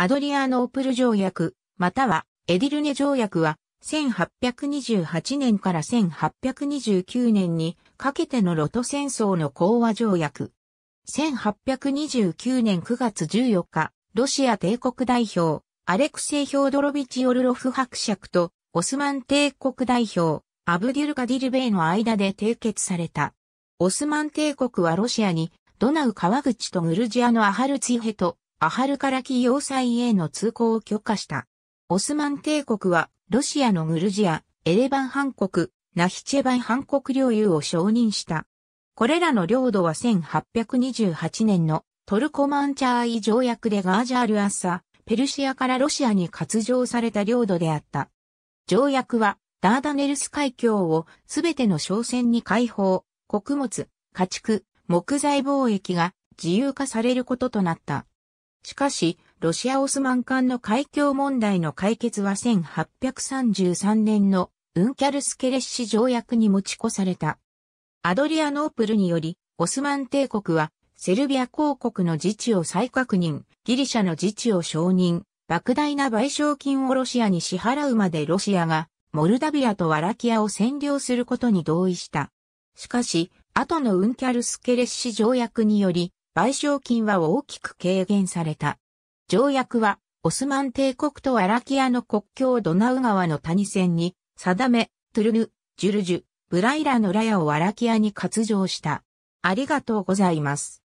アドリアノープル条約、またはエディルネ条約は、1828年から1829年にかけてのロト戦争の講和条約。1829年9月14日、ロシア帝国代表、アレクセイ・ヒョードロビチ・オルロフ伯爵と、オスマン帝国代表、アブデュルカディルベイの間で締結された。オスマン帝国はロシアに、ドナウ川口とグルジアのアハルツィヘと、アハルカラキ要塞への通行を許可した。オスマン帝国は、ロシアのグルジア、エレバン半国、ナヒチェバン半国領有を承認した。これらの領土は1828年のトルコマンチャーイ条約でガージャールアッサ、ペルシアからロシアに割譲された領土であった。条約は、ダーダネルス海峡をすべての商船に解放、穀物、家畜、木材貿易が自由化されることとなった。しかし、ロシア・オスマン艦の海峡問題の解決は1833年のウンキャルスケレッシ条約に持ち越された。アドリアノープルにより、オスマン帝国は、セルビア公国の自治を再確認、ギリシャの自治を承認、莫大な賠償金をロシアに支払うまでロシアが、モルダビアとワラキアを占領することに同意した。しかし、後のウンキャルスケレッシ条約により、賠償金は大きく軽減された。条約は、オスマン帝国とアラキアの国境ドナウ川の谷線に、定め、トゥルヌ、ジュルジュ、ブライラのラヤをアラキアに割譲した。ありがとうございます。